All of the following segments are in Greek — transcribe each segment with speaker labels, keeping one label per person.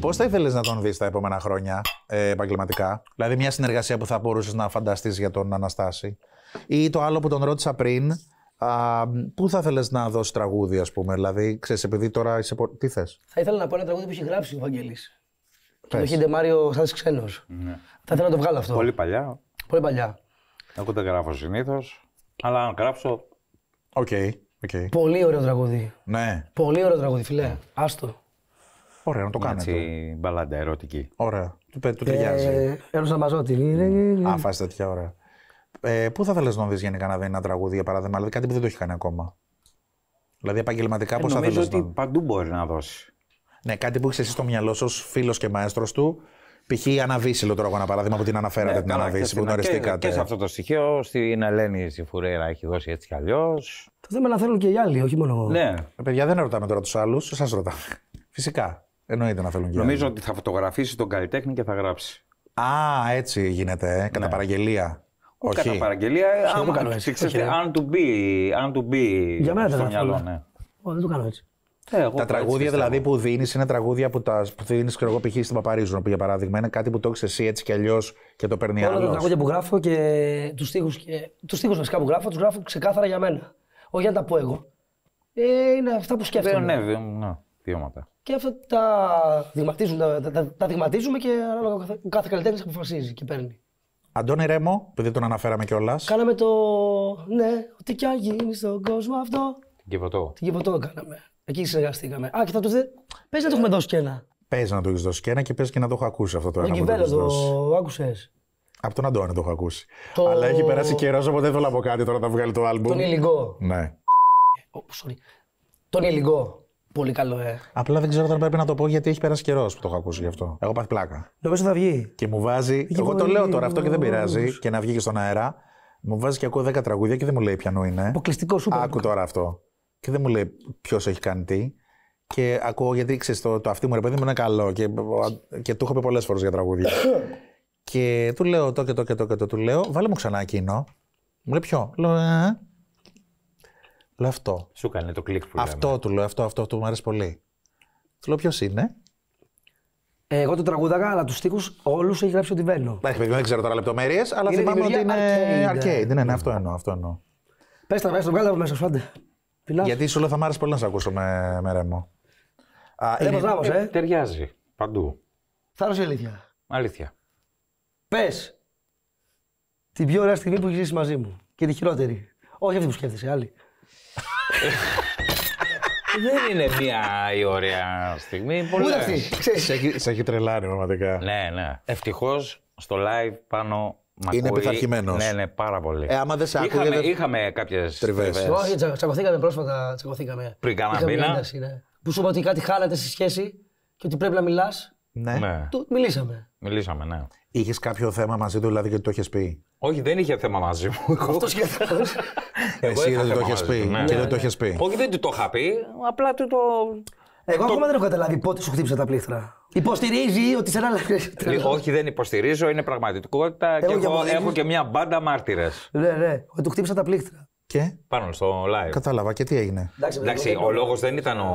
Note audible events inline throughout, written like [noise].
Speaker 1: Πώς θα ήθελες να τον δεις τα επόμενα χρόνια ε, επαγγελματικά, δηλαδή μια συνεργασία που θα μπορούσες να φανταστείς για τον Αναστάση, ή το άλλο που τον ρώτησα πριν, α, πού θα ήθελε να δώσεις τραγούδι, ας πούμε. Δηλαδή, ξέρεις, επειδή τώρα είσαι. Πο... Τι θες. Θα
Speaker 2: ήθελα να πω ένα τραγούδι που έχει γράψει ο Βαγγελής. Το έχει Μάριο Σαν Ξένος. Ναι. Θα ήθελα να το βγάλω αυτό. Πολύ
Speaker 3: παλιά. Πολύ παλιά. Εγώ δεν γράφω συνήθως, αλλά αν γράψω.
Speaker 1: Οκ. Okay. Okay. Πολύ ωραίο τραγούδι. Ναι.
Speaker 2: Πολύ ωραίο τραγούδι, φιλέ. Άστο.
Speaker 1: Ωραία, να το κάνετε. Έτσι, μπαλάντα ερωτική. Ωραία. Του, του ταιριάζει. Ε, Έρωσα Μαζότη. Α, φάση τέτοια ώρα. Ε, πού θα θέλεις να δεις γενικά να δει ένα τραγούδι για παράδειγμα, δηλαδή κάτι που δεν το έχει κάνει ακόμα. Δηλαδή επαγγελματικά ε, πώς θα θέλει. Νομίζω ότι να... παντού μπορεί να δώσει. Ναι, κάτι που έχεις εσύ στο μυαλό σου φίλος και μαέστρος του. Π.χ. η Αναβίσιλο τώρα, ένα παράδειγμα που την αναφέρατε ναι, την Αναβίση, που γνωριστήκατε. Και, και σε
Speaker 3: αυτό το στοιχείο, στην Ελένη Σιφουρέρα έχει δώσει έτσι κι αλλιώς.
Speaker 1: Το θέμα να θέλουν και οι άλλοι, όχι μόνο εγώ. Ναι. Ε, παιδιά, δεν ρωτάμε τώρα τους άλλους, εσά ρωτάμε. Φυσικά. Εννοείται να
Speaker 3: θέλουν και Νομίζω ότι θα φωτογραφήσει τον καλλιτέχνη και θα γράψει. Α, έτσι γίνεται, ε, κατά ναι. παραγγελία. Όχι. Κατά παραγγελία, ε, άμα, κάνω έτσι, ξέρετε, ε. αν του μπει, αν του μπει Για μένα δεν μυαλό, ναι.
Speaker 2: Ω, δεν το κάνω έτσι.
Speaker 3: Ε, τα τραγούδια δηλαδή
Speaker 1: που δίνεις είναι τραγούδια που, τα, που δίνεις και εγώ π.χ. στην Παπαρίζου, για παράδειγμα. Είναι κάτι που το έχεις εσύ έτσι κι αλλιώς και το παίρνει άλλο. Όλα τα τραγούδια που
Speaker 3: γράφω
Speaker 2: και τους στίχους και... τους βασικά που γράφω, τους γράφω ξεκάθαρα για μένα. Όχι να τα πω εγώ. Ε, είναι αυτά που σκέφτομαι. Ναι, ναι,
Speaker 3: ναι δικτύωματα.
Speaker 2: Και αυτά τα, δειγματίζουν, τα, τα, τα δειγματίζουμε και ανάλογα ο κάθε, καλλιτέχνης αποφασίζει και παίρνει.
Speaker 1: Αντώνη Ρέμο, επειδή τον αναφέραμε κιόλας.
Speaker 2: Κάναμε το. Ναι, ότι κι αν γίνει στον κόσμο αυτό. Την κυβωτό. Την κυβωτό κάναμε. Εκεί συνεργαστήκαμε. Α, και θα τους. δει. να
Speaker 1: το έχουμε δώσει κι ένα. Παίζει να το έχεις δώσει κι ένα και παίζει και να το έχω ακούσει αυτό το έργο. Τον το άκουσες. Από τον Αντώνη το έχω ακούσει.
Speaker 2: Αλλά έχει περάσει καιρός,
Speaker 1: οπότε δεν θέλω να κάτι τώρα να βγάλει το album. Τον ελληνικό. Ναι.
Speaker 2: Oh, Τον υλικό. Πολύ καλό, ε.
Speaker 1: Απλά δεν ξέρω τώρα πρέπει να το πω γιατί έχει περάσει καιρός που το έχω ακούσει γι' αυτό. Έχω πάθει πλάκα. Νομίζω θα βγει. Και μου βάζει. εγώ το λέω τώρα αυτό και δεν πειράζει και να βγει και στον αέρα. Μου βάζει και ακούω 10 τραγούδια και δεν μου λέει ποιανού είναι. Αποκλειστικό σου Άκου τώρα αυτό. Και δεν μου λέει ποιος έχει κάνει τι. Και ακούω γιατί ξέρεις το, το αυτή μου ρε παιδί μου είναι καλό. Και, και του έχω πει πολλές φορές για τραγούδια. [coughs] και του λέω το και το και το και το. λέω, βάλε μου ξανά εκείνο. Μου λέει ποιο. Λέω, «Ε, ε, ε». Λέω αυτό. Σου κάνει το κλικ που Αυτό του λέω, αυτό, αυτό του μου αρέσει πολύ. Του λέω ποιος είναι. Ε, εγώ το τραγούδαγα, αλλά τους στίχους όλους έχει γράψει ο Τιβέλο. Εντάξει, δεν ξέρω τώρα λεπτομέρειες, αλλά είναι θυμάμαι ότι είναι arcade. Δεν Ναι, ναι, αυτό εννοώ. Αυτό εννοώ. Πες τα, πες βγάλα βγάλε μέσα σου, άντε. Γιατί σου λέω θα μ' άρεσε πολύ να σε ακούσω με, με ρεμό. Ένα Ράμο, ε. Ταιριάζει παντού.
Speaker 3: Θα ρωτήσω αλήθεια. Αλήθεια. Πες
Speaker 2: την πιο ωραία στιγμή που έχεις ζήσει μαζί μου και τη χειρότερη. Όχι αυτή που σκέφτεσαι,
Speaker 3: άλλη. [laughs] Δεν είναι μία η ωραία στιγμή. Πολύ αυτή. Σε έχει τρελάνει πραγματικά. Ναι, ναι. Ευτυχώς στο live πάνω Μ είναι πειθαρχημένος. Ναι, ναι, πάρα πολύ. Ε, άμα δεν σε άκουγε. Είχαμε, είχαμε κάποιες τριβές. Όχι,
Speaker 2: τσακωθήκαμε πρόσφατα. Τσακωθήκαμε.
Speaker 3: Πριν κάνα μήνα.
Speaker 2: Ναι. Που σου είπα ότι κάτι χάλατε στη σχέση και ότι πρέπει να μιλάς. Ναι. ναι. Του, μιλήσαμε.
Speaker 1: Μιλήσαμε, ναι. Είχες κάποιο θέμα μαζί του, δηλαδή, και το είχες πει.
Speaker 3: Όχι, δεν είχε θέμα μαζί μου.
Speaker 2: Αυτός και
Speaker 1: Εσύ δεν το είχε πει. Ναι. Και δεν το είχες πει. Όχι, δεν του το είχα πει.
Speaker 2: Απλά του το. Εγώ ακόμα δεν έχω καταλάβει πότε σου χτύπησε τα πλήθρα. Υποστηρίζει ότι σε ένα ε,
Speaker 3: Όχι, δεν υποστηρίζω, είναι πραγματικότητα. Και εγώ έχω ε, και μια μπάντα μάρτυρες.
Speaker 1: Ναι, ναι. Του χτύπησα τα πλήκτρα. Και.
Speaker 3: Πάνω στο live.
Speaker 1: Κατάλαβα και τι έγινε. Εντάξει, Εντάξει ο
Speaker 3: λόγος δεν ήταν ο...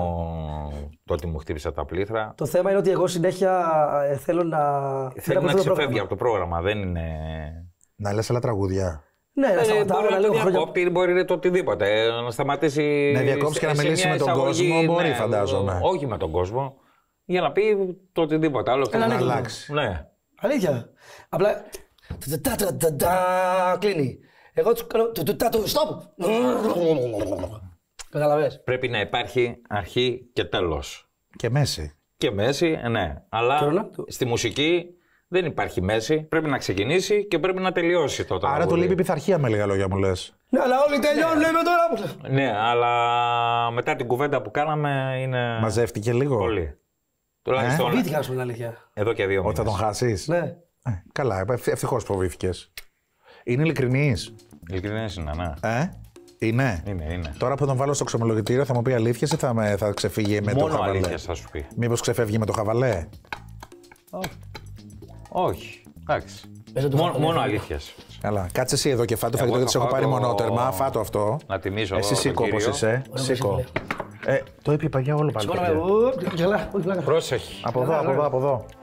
Speaker 3: το ότι μου χτύπησα τα πλήθρα.
Speaker 2: Το θέμα είναι ότι εγώ συνέχεια ε, θέλω να. Θέλω να, ξεφεύγει
Speaker 3: από το πρόγραμμα. Δεν
Speaker 1: είναι. Να λες άλλα τραγούδια.
Speaker 3: Ναι, να ε, σταματάω να λέω χρόνια. Μπορεί, μπορεί να το οτιδήποτε. Ε, να σταματήσει. Να διακόψει και να μιλήσει με τον κόσμο. Ναι, μπορεί, φαντάζομαι. Όχι με τον κόσμο. Για να πει το οτιδήποτε άλλο. Να αλλάξει. Ναι. Αλήθεια. Απλά.
Speaker 2: Κλείνει. Εγώ τους κάνω. Stop!
Speaker 3: Καταλαβέ. Πρέπει να υπάρχει αρχή και τέλος. Και μέση. Και μέση, ναι. Αλλά στη μουσική δεν υπάρχει μέση. Πρέπει να ξεκινήσει και πρέπει να τελειώσει τότε. Άρα του λείπει
Speaker 1: πειθαρχία με λίγα λόγια μου λες. Ναι, αλλά όλοι
Speaker 3: τελειώνουν ναι. με
Speaker 2: τώρα.
Speaker 3: Ναι, αλλά μετά την κουβέντα που κάναμε είναι. Μαζεύτηκε λίγο. Πολύ. Τουλάχιστον. Ε? Φοβήθηκα, αλήθεια. Εδώ και δύο μήνε. Όταν τον
Speaker 1: χάσεις. Ναι. Ε, καλά, ε, ευτυχώς φοβήθηκες. Είναι ειλικρινής. Ειλικρινή είναι, ναι. Ε? Είναι. είναι, είναι. Τώρα που τον βάλω στο ξεμολογητήριο θα μου πει αλήθεια ή θα, με, θα ξεφύγει με Μόνο το χαβαλέ. Μόνο αλήθεια θα σου πει. Μήπως ξεφεύγει με το χαβαλέ.
Speaker 3: Όχι. Εντάξει. Ε, μόνο, αλήθεια.
Speaker 1: Καλά. Κάτσε εσύ εδώ και φάτο. γιατί σε έχω πάρει το... μονότερμα.
Speaker 3: Φάτο αυτό. Να τιμήσω. Εσύ σήκω όπως είσαι. Σήκω.
Speaker 1: Ε, το είπε η παγιά όλο πάλι.
Speaker 2: Πρόσεχε. Από εδώ, από εδώ, από εδώ.